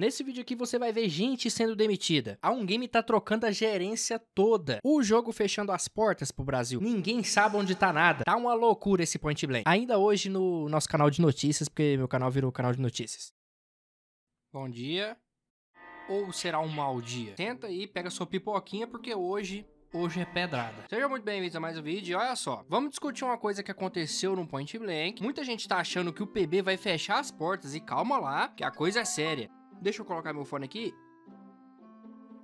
Nesse vídeo aqui você vai ver gente sendo demitida. A um game tá trocando a gerência toda. O jogo fechando as portas pro Brasil. Ninguém sabe onde tá nada. Tá uma loucura esse Point Blank. Ainda hoje no nosso canal de notícias, porque meu canal virou canal de notícias. Bom dia. Ou será um mau dia? Senta aí, pega sua pipoquinha, porque hoje hoje é pedrada. Sejam muito bem-vindos a mais um vídeo e olha só, vamos discutir uma coisa que aconteceu no Point Blank. Muita gente tá achando que o PB vai fechar as portas e calma lá, que a coisa é séria. Deixa eu colocar meu fone aqui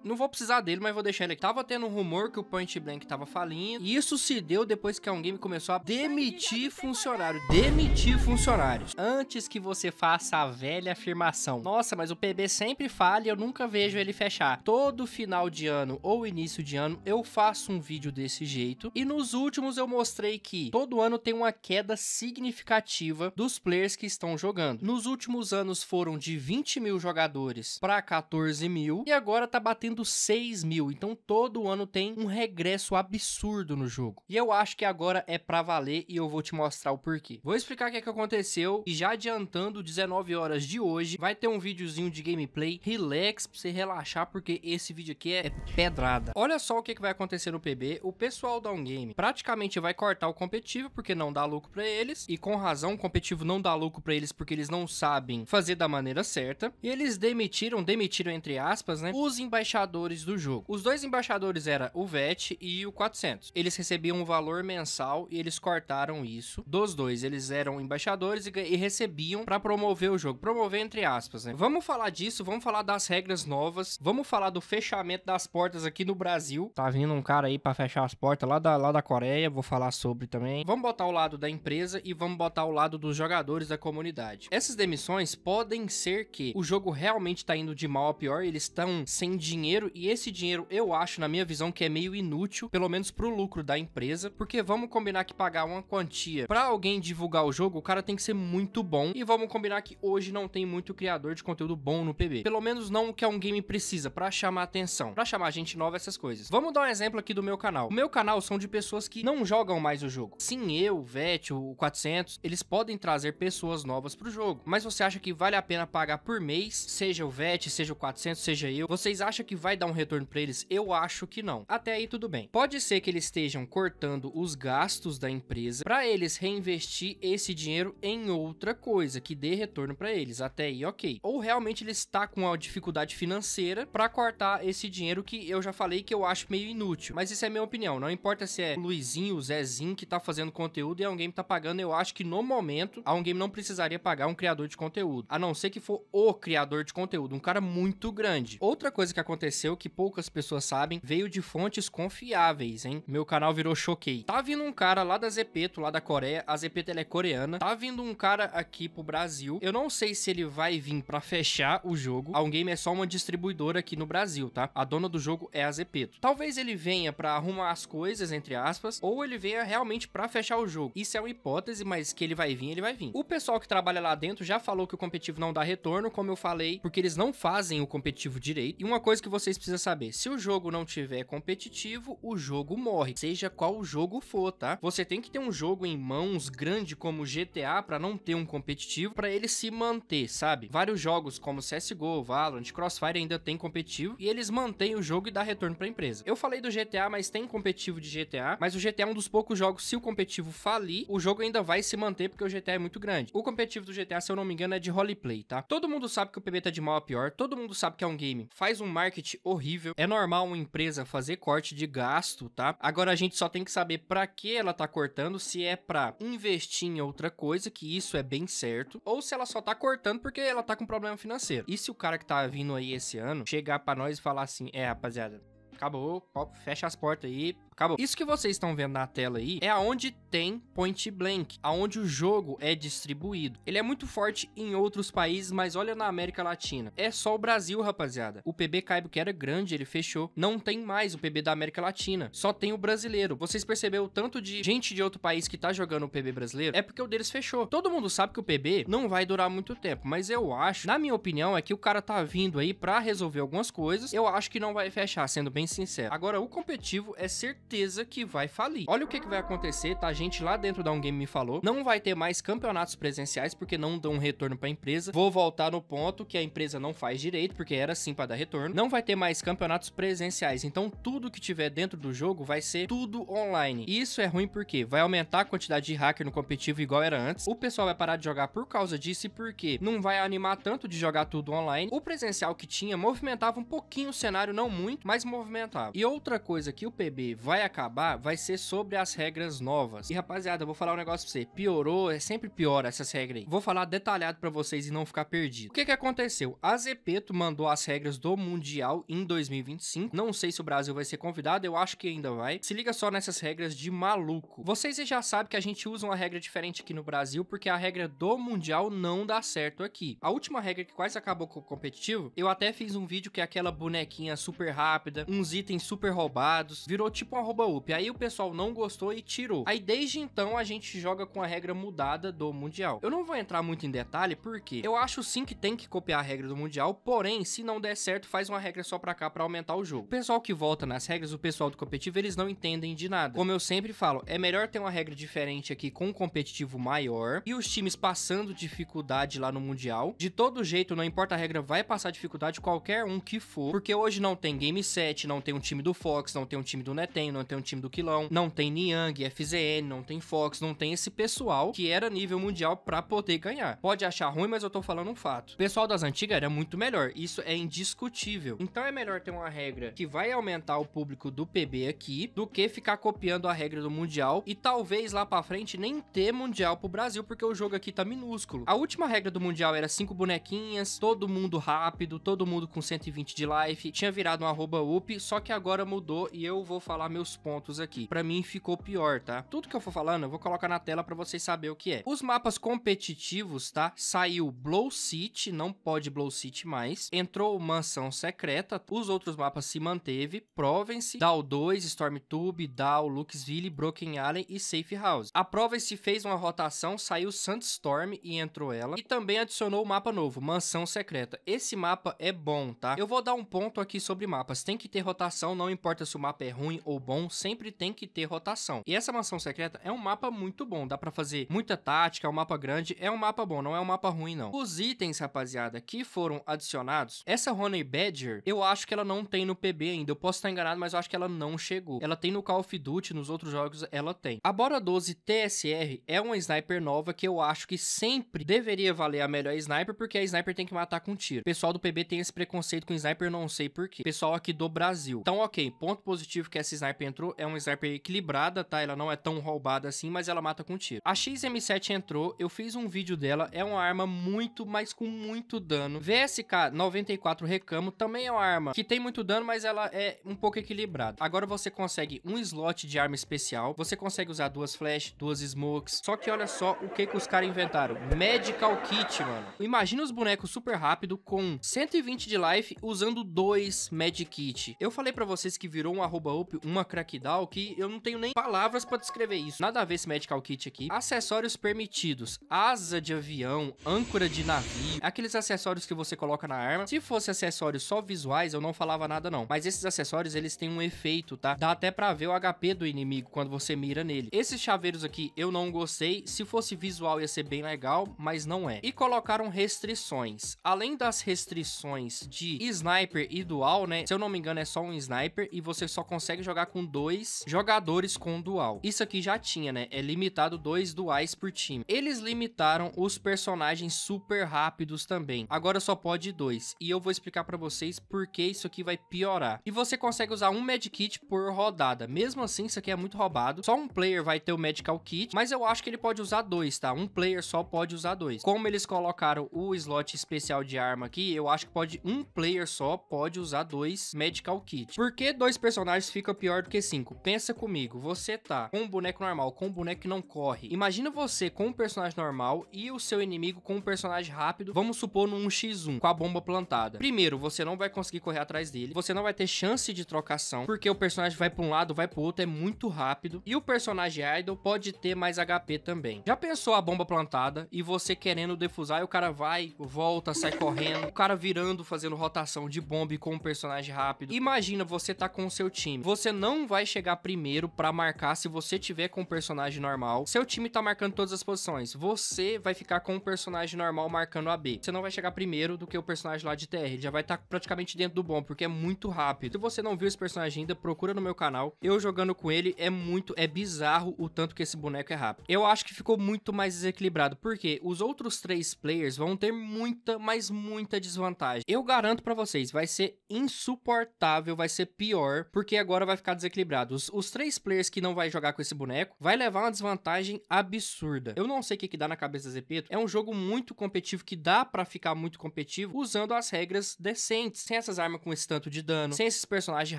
não vou precisar dele, mas vou deixar ele aqui. Tava tendo um rumor que o Point Blank tava falindo. E isso se deu depois que a OnGame começou a demitir funcionário. Demitir funcionários. Antes que você faça a velha afirmação. Nossa, mas o PB sempre falha, eu nunca vejo ele fechar. Todo final de ano ou início de ano, eu faço um vídeo desse jeito. E nos últimos eu mostrei que todo ano tem uma queda significativa dos players que estão jogando. Nos últimos anos foram de 20 mil jogadores para 14 mil. E agora tá batendo batendo 6 mil. Então todo ano tem um regresso absurdo no jogo. E eu acho que agora é pra valer e eu vou te mostrar o porquê. Vou explicar o que, é que aconteceu e já adiantando, 19 horas de hoje, vai ter um videozinho de gameplay relax pra você relaxar, porque esse vídeo aqui é pedrada. Olha só o que, é que vai acontecer no PB. O pessoal da um game praticamente vai cortar o competitivo, porque não dá lucro pra eles. E com razão, o competitivo não dá lucro pra eles, porque eles não sabem fazer da maneira certa. E eles demitiram, demitiram entre aspas, né? Os embaixadores embaixadores do jogo. Os dois embaixadores era o VET e o 400. Eles recebiam um valor mensal e eles cortaram isso dos dois. Eles eram embaixadores e, e recebiam para promover o jogo. Promover entre aspas, né? Vamos falar disso, vamos falar das regras novas, vamos falar do fechamento das portas aqui no Brasil. Tá vindo um cara aí para fechar as portas lá da, lá da Coreia, vou falar sobre também. Vamos botar o lado da empresa e vamos botar o lado dos jogadores da comunidade. Essas demissões podem ser que o jogo realmente tá indo de mal a pior, eles estão sem dinheiro dinheiro e esse dinheiro eu acho, na minha visão, que é meio inútil, pelo menos pro lucro da empresa, porque vamos combinar que pagar uma quantia para alguém divulgar o jogo, o cara tem que ser muito bom e vamos combinar que hoje não tem muito criador de conteúdo bom no PB. Pelo menos não o que é um game precisa para chamar atenção, para chamar gente nova essas coisas. Vamos dar um exemplo aqui do meu canal. O meu canal são de pessoas que não jogam mais o jogo. Sim, eu, o Vete, o 400, eles podem trazer pessoas novas pro jogo. Mas você acha que vale a pena pagar por mês, seja o Vete, seja o 400, seja eu? Vocês acham que que vai dar um retorno para eles? Eu acho que não. Até aí tudo bem. Pode ser que eles estejam cortando os gastos da empresa para eles reinvestir esse dinheiro em outra coisa que dê retorno para eles. Até aí, ok. Ou realmente ele está com uma dificuldade financeira para cortar esse dinheiro que eu já falei que eu acho meio inútil. Mas isso é minha opinião. Não importa se é o Luizinho, o Zezinho que tá fazendo conteúdo e um game tá pagando. Eu acho que no momento a game não precisaria pagar um criador de conteúdo, a não ser que for o criador de conteúdo, um cara muito grande. Outra coisa que aconteceu aconteceu que poucas pessoas sabem veio de fontes confiáveis, hein? Meu canal virou choquei. Tá vindo um cara lá da Zepeto, lá da Coreia, a Zepeto ela é coreana, tá vindo um cara aqui pro Brasil. Eu não sei se ele vai vir pra fechar o jogo. A ungame é só uma distribuidora aqui no Brasil, tá? A dona do jogo é a Zepeto. Talvez ele venha pra arrumar as coisas, entre aspas, ou ele venha realmente pra fechar o jogo. Isso é uma hipótese, mas que ele vai vir, ele vai vir. O pessoal que trabalha lá dentro já falou que o competitivo não dá retorno, como eu falei, porque eles não fazem o competitivo direito. E uma coisa que você vocês precisam saber? Se o jogo não tiver competitivo, o jogo morre, seja qual jogo for, tá? Você tem que ter um jogo em mãos grande como GTA para não ter um competitivo, para ele se manter, sabe? Vários jogos como CSGO, Valorant, Crossfire ainda tem competitivo e eles mantêm o jogo e dá retorno para a empresa. Eu falei do GTA, mas tem competitivo de GTA, mas o GTA é um dos poucos jogos se o competitivo falir, o jogo ainda vai se manter porque o GTA é muito grande. O competitivo do GTA, se eu não me engano, é de roleplay, tá? Todo mundo sabe que o PB tá de mal a pior, todo mundo sabe que é um game. Faz um marketing budget horrível. É normal uma empresa fazer corte de gasto, tá? Agora a gente só tem que saber para que ela tá cortando, se é para investir em outra coisa, que isso é bem certo, ou se ela só tá cortando porque ela tá com problema financeiro. E se o cara que tá vindo aí esse ano chegar para nós e falar assim: "É, rapaziada, acabou, fecha as portas aí, Acabou. Isso que vocês estão vendo na tela aí é aonde tem point blank, aonde o jogo é distribuído. Ele é muito forte em outros países, mas olha na América Latina. É só o Brasil, rapaziada. O PB Caibo, que era grande, ele fechou. Não tem mais o PB da América Latina. Só tem o brasileiro. Vocês perceberam o tanto de gente de outro país que tá jogando o PB brasileiro? É porque o deles fechou. Todo mundo sabe que o PB não vai durar muito tempo, mas eu acho, na minha opinião, é que o cara tá vindo aí pra resolver algumas coisas. Eu acho que não vai fechar, sendo bem sincero. Agora, o competitivo é certeza certeza que vai falir. Olha o que, que vai acontecer, tá? A gente lá dentro da um game me falou, não vai ter mais campeonatos presenciais porque não dão um retorno para a empresa. Vou voltar no ponto que a empresa não faz direito, porque era sim para dar retorno. Não vai ter mais campeonatos presenciais, então tudo que tiver dentro do jogo vai ser tudo online. E isso é ruim porque vai aumentar a quantidade de hacker no competitivo igual era antes. O pessoal vai parar de jogar por causa disso e porque não vai animar tanto de jogar tudo online. O presencial que tinha movimentava um pouquinho o cenário, não muito, mas movimentava. E outra coisa que o PB vai vai acabar vai ser sobre as regras novas. E rapaziada, eu vou falar um negócio pra você. Piorou, é sempre pior essas regras aí. Vou falar detalhado pra vocês e não ficar perdido. O que que aconteceu? A Zepeto mandou as regras do Mundial em 2025. Não sei se o Brasil vai ser convidado, eu acho que ainda vai. Se liga só nessas regras de maluco. Vocês já sabem que a gente usa uma regra diferente aqui no Brasil, porque a regra do Mundial não dá certo aqui. A última regra que quase acabou com o competitivo, eu até fiz um vídeo que é aquela bonequinha super rápida, uns itens super roubados, virou tipo uma Aí o pessoal não gostou e tirou. Aí desde então a gente joga com a regra mudada do Mundial. Eu não vou entrar muito em detalhe porque eu acho sim que tem que copiar a regra do Mundial, porém, se não der certo, faz uma regra só pra cá pra aumentar o jogo. O pessoal que volta nas regras, o pessoal do competitivo, eles não entendem de nada. Como eu sempre falo, é melhor ter uma regra diferente aqui com um competitivo maior e os times passando dificuldade lá no Mundial. De todo jeito, não importa a regra, vai passar dificuldade qualquer um que for, porque hoje não tem game set, não tem um time do Fox, não tem um time do Neten, não tem um time do Quilão, não tem Niang, FZN, não tem Fox, não tem esse pessoal que era nível mundial pra poder ganhar. Pode achar ruim, mas eu tô falando um fato. O pessoal das antigas era muito melhor, isso é indiscutível. Então é melhor ter uma regra que vai aumentar o público do PB aqui do que ficar copiando a regra do mundial e talvez lá pra frente nem ter mundial pro Brasil, porque o jogo aqui tá minúsculo. A última regra do mundial era cinco bonequinhas, todo mundo rápido, todo mundo com 120 de life, tinha virado um arroba up, só que agora mudou e eu vou falar meu outros pontos aqui. Pra mim ficou pior, tá? Tudo que eu for falando, eu vou colocar na tela pra vocês saberem o que é. Os mapas competitivos, tá? Saiu Blow City, não pode Blow City mais. Entrou Mansão Secreta, os outros mapas se manteve. Provence, Dow 2, Stormtube, Dow, Luxville, Broken Allen e Safe House. A Provence fez uma rotação, saiu Sandstorm e entrou ela. E também adicionou o mapa novo, Mansão Secreta. Esse mapa é bom, tá? Eu vou dar um ponto aqui sobre mapas. Tem que ter rotação, não importa se o mapa é ruim ou bom bom, sempre tem que ter rotação. E essa mansão secreta é um mapa muito bom, dá pra fazer muita tática, é um mapa grande, é um mapa bom, não é um mapa ruim não. Os itens, rapaziada, que foram adicionados, essa Honey Badger, eu acho que ela não tem no PB ainda, eu posso estar enganado, mas eu acho que ela não chegou. Ela tem no Call of Duty, nos outros jogos ela tem. A Bora 12 TSR é uma sniper nova que eu acho que sempre deveria valer a melhor sniper, porque a sniper tem que matar com tiro. O pessoal do PB tem esse preconceito com sniper, não sei porquê. Pessoal aqui do Brasil. Então, ok, ponto positivo que essa sniper entrou é uma sniper equilibrada, tá? Ela não é tão roubada assim, mas ela mata com tiro. A XM7 entrou, eu fiz um vídeo dela, é uma arma muito, mas com muito dano. VSK 94 Recamo também é uma arma que tem muito dano, mas ela é um pouco equilibrada. Agora você consegue um slot de arma especial, você consegue usar duas flash, duas smokes. Só que olha só o que que os caras inventaram. Medical Kit, mano. Imagina os bonecos super rápido com 120 de life usando dois Magic Kit. Eu falei pra vocês que virou um arroba up, uma Crackdown que eu não tenho nem palavras para descrever isso. Nada a ver esse Medical Kit aqui. Acessórios permitidos. Asa de avião, âncora de navio, aqueles acessórios que você coloca na arma. Se fosse acessórios só visuais, eu não falava nada não. Mas esses acessórios, eles têm um efeito, tá? Dá até pra ver o HP do inimigo quando você mira nele. Esses chaveiros aqui eu não gostei. Se fosse visual ia ser bem legal, mas não é. E colocaram restrições. Além das restrições de sniper e dual, né? Se eu não me engano é só um sniper e você só consegue jogar com com dois jogadores com dual. Isso aqui já tinha, né? É limitado dois duais por time. Eles limitaram os personagens super rápidos também. Agora só pode dois. E eu vou explicar pra vocês por que isso aqui vai piorar. E você consegue usar um medkit por rodada. Mesmo assim, isso aqui é muito roubado. Só um player vai ter o medical kit, mas eu acho que ele pode usar dois, tá? Um player só pode usar dois. Como eles colocaram o slot especial de arma aqui, eu acho que pode um player só pode usar dois medical kit. Por que dois personagens fica pior que 5. Assim, pensa comigo, você tá com um boneco normal, com um boneco que não corre. Imagina você com um personagem normal e o seu inimigo com um personagem rápido, vamos supor num x 1 com a bomba plantada. Primeiro, você não vai conseguir correr atrás dele, você não vai ter chance de trocação, porque o personagem vai pra um lado, vai pro outro, é muito rápido. E o personagem idle pode ter mais HP também. Já pensou a bomba plantada e você querendo defusar e o cara vai, volta, sai correndo, o cara virando, fazendo rotação de bomba com um personagem rápido. Imagina você tá com o seu time, você não não vai chegar primeiro para marcar se você tiver com o personagem normal. Seu time tá marcando todas as posições. Você vai ficar com o personagem normal marcando a B. Você não vai chegar primeiro do que o personagem lá de TR. Ele já vai estar tá praticamente dentro do bom, porque é muito rápido. Se você não viu esse personagem ainda, procura no meu canal. Eu jogando com ele é muito, é bizarro o tanto que esse boneco é rápido. Eu acho que ficou muito mais desequilibrado, porque os outros três players vão ter muita, mas muita desvantagem. Eu garanto para vocês, vai ser insuportável, vai ser pior, porque agora vai ficar desequilibrado desequilibrado. Os, três players que não vai jogar com esse boneco vai levar uma desvantagem absurda. Eu não sei o que, que dá na cabeça do Zepeto. É um jogo muito competitivo que dá para ficar muito competitivo usando as regras decentes. Sem essas armas com esse tanto de dano, sem esses personagens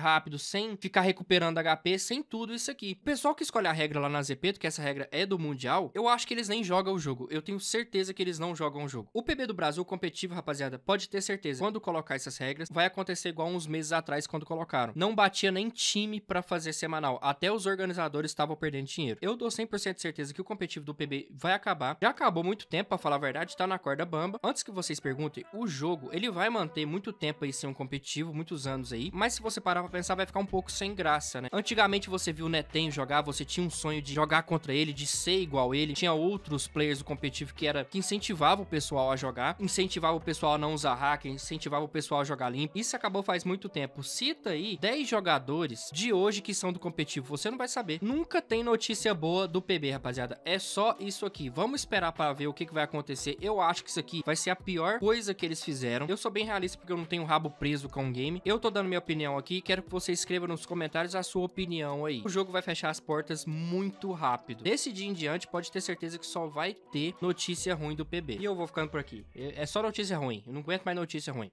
rápidos, sem ficar recuperando HP, sem tudo isso aqui. O pessoal que escolhe a regra lá na Zepeto, que essa regra é do Mundial, eu acho que eles nem jogam o jogo. Eu tenho certeza que eles não jogam o jogo. O PB do Brasil competitivo, rapaziada, pode ter certeza. Quando colocar essas regras, vai acontecer igual uns meses atrás quando colocaram. Não batia nem time pra para fazer semanal. Até os organizadores estavam perdendo dinheiro. Eu dou 100% de certeza que o competitivo do PB vai acabar. Já acabou muito tempo, pra falar a verdade, tá na corda bamba. Antes que vocês perguntem, o jogo, ele vai manter muito tempo aí ser um competitivo, muitos anos aí, mas se você parar pra pensar, vai ficar um pouco sem graça, né? Antigamente você viu o Netem jogar, você tinha um sonho de jogar contra ele, de ser igual ele, tinha outros players do competitivo que era que incentivava o pessoal a jogar, incentivava o pessoal a não usar hack, incentivava o pessoal a jogar limpo. Isso acabou faz muito tempo. Cita aí 10 jogadores de hoje hoje que são do competitivo, você não vai saber. Nunca tem notícia boa do PB, rapaziada. É só isso aqui. Vamos esperar para ver o que, que vai acontecer. Eu acho que isso aqui vai ser a pior coisa que eles fizeram. Eu sou bem realista porque eu não tenho rabo preso com o game. Eu tô dando minha opinião aqui. Quero que você escreva nos comentários a sua opinião aí. O jogo vai fechar as portas muito rápido. Desse dia em diante, pode ter certeza que só vai ter notícia ruim do PB. E eu vou ficando por aqui. É, é só notícia ruim. Eu não aguento mais notícia ruim.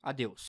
Adeus.